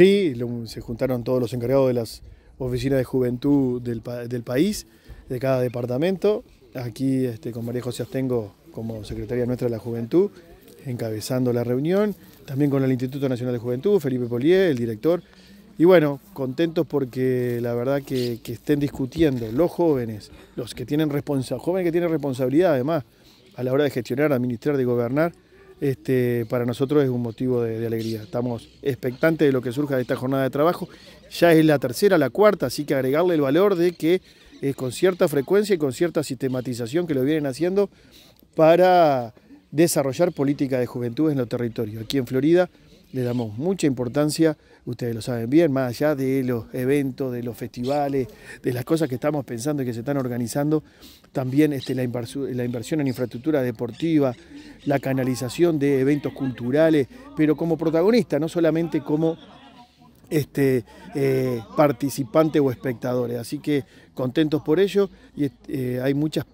Sí, se juntaron todos los encargados de las oficinas de juventud del, país, de cada departamento. Aquí este, con María José Astengo como secretaria nuestra de la juventud, encabezando la reunión. También con el Instituto Nacional de Juventud, Felipe Polié, el director. Y bueno, contentos porque la verdad que, estén discutiendo los jóvenes, los que tienen jóvenes que tienen responsabilidad además a la hora de gestionar, administrar, de gobernar, este, para nosotros es un motivo de, alegría. Estamos expectantes de lo que surja de esta jornada de trabajo. Ya es la tercera, la cuarta, así que agregarle el valor de que es con cierta frecuencia y con cierta sistematización que lo vienen haciendo para desarrollar política de juventud en los territorios. Aquí en Florida le damos mucha importancia, ustedes lo saben bien, más allá de los eventos, de los festivales, de las cosas que estamos pensando y que se están organizando, también este, la, inversión, en infraestructura deportiva, la canalización de eventos culturales, pero como protagonista, no solamente como este, eh, o espectadores. Así que contentos por ello y eh, hay muchas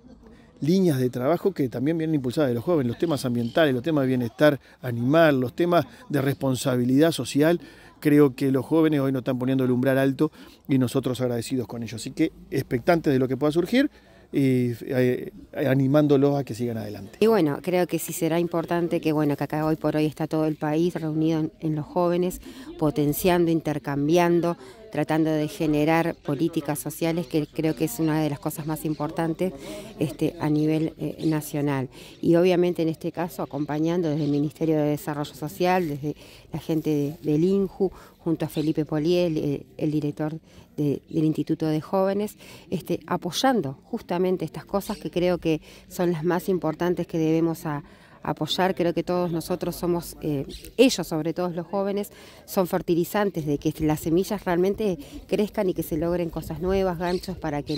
líneas de trabajo que también vienen impulsadas de los jóvenes, los temas ambientales, los temas de bienestar animal, los temas de responsabilidad social. Creo que los jóvenes hoy nos están poniendo el umbral alto y nosotros agradecidos con ellos. Así que expectantes de lo que pueda surgir y eh, eh, animándolos a que sigan adelante. Y bueno, creo que sí será importante que bueno, que acá hoy por hoy está todo el país reunido en los jóvenes, potenciando, intercambiando, tratando de generar políticas sociales, que creo que es una de las cosas más importantes este, a nivel eh, nacional. Y obviamente en este caso acompañando desde el Ministerio de Desarrollo Social, desde la gente del INJU, junto a Felipe Poliel, eh, el, director del Instituto de Jóvenes, este, apoyando justamente estas cosas que creo que son las más importantes que debemos a apoyar. Creo que todos nosotros somos, eh, ellos sobre todo los jóvenes, son fertilizantes de que las semillas realmente crezcan y que se logren cosas nuevas, ganchos para que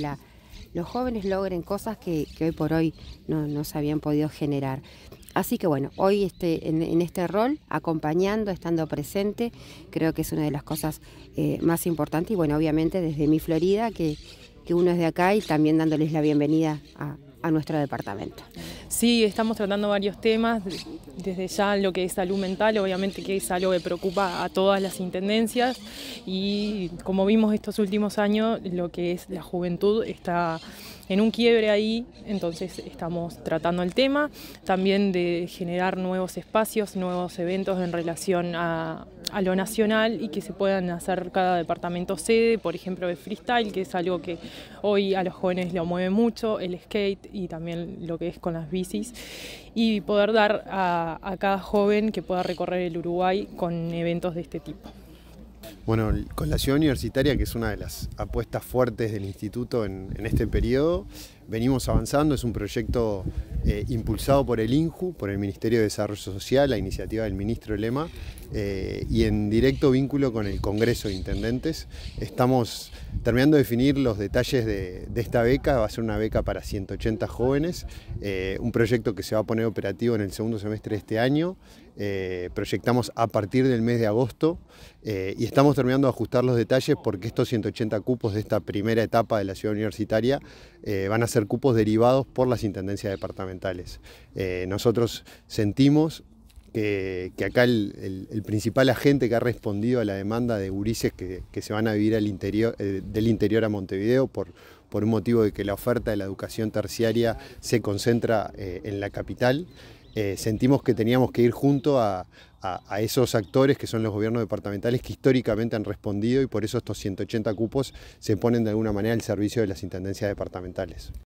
los jóvenes logren cosas que, hoy por hoy no, se habían podido generar. Así que bueno, hoy este, en, este rol, acompañando, estando presente, creo que es una de las cosas eh, más importantes. Y bueno, obviamente desde mi Florida, que uno es de acá y también dándoles la bienvenida a, nuestro departamento. Sí, estamos tratando varios temas, desde ya lo que es salud mental, obviamente que es algo que preocupa a todas las intendencias y como vimos estos últimos años, lo que es la juventud está en un quiebre ahí, entonces estamos tratando el tema, también de generar nuevos espacios, nuevos eventos en relación a, lo nacional y que se puedan hacer cada departamento sede, por ejemplo de freestyle, que es algo que hoy a los jóvenes lo mueve mucho, el skate y también lo que es con las bicis y poder dar a, cada joven que pueda recorrer el Uruguay con eventos de este tipo. Bueno, con la ciudad universitaria, que es una de las apuestas fuertes del instituto en, en este periodo, venimos avanzando, es un proyecto eh, impulsado por el INJU, por el Ministerio de Desarrollo Social, la iniciativa del ministro Lema, eh, y en directo vínculo con el Congreso de Intendentes. Estamos terminando de definir los detalles de, esta beca, va a ser una beca para 180 jóvenes, eh, un proyecto que se va a poner operativo en el segundo semestre de este año, proyectamos a partir del mes de agosto y estamos terminando de ajustar los detalles porque estos 180 cupos de esta primera etapa de la ciudad universitaria van a ser cupos derivados por las intendencias departamentales. Eh, nosotros sentimos que, acá el, principal agente que ha respondido a la demanda de gurises que, que se van a vivir interior, eh, del interior a Montevideo por, un motivo de que la oferta de la educación terciaria se concentra eh, en la capital, sentimos que teníamos que ir junto a, esos actores que son los gobiernos departamentales que históricamente han respondido y por eso estos 180 cupos se ponen de alguna manera al servicio de las intendencias departamentales.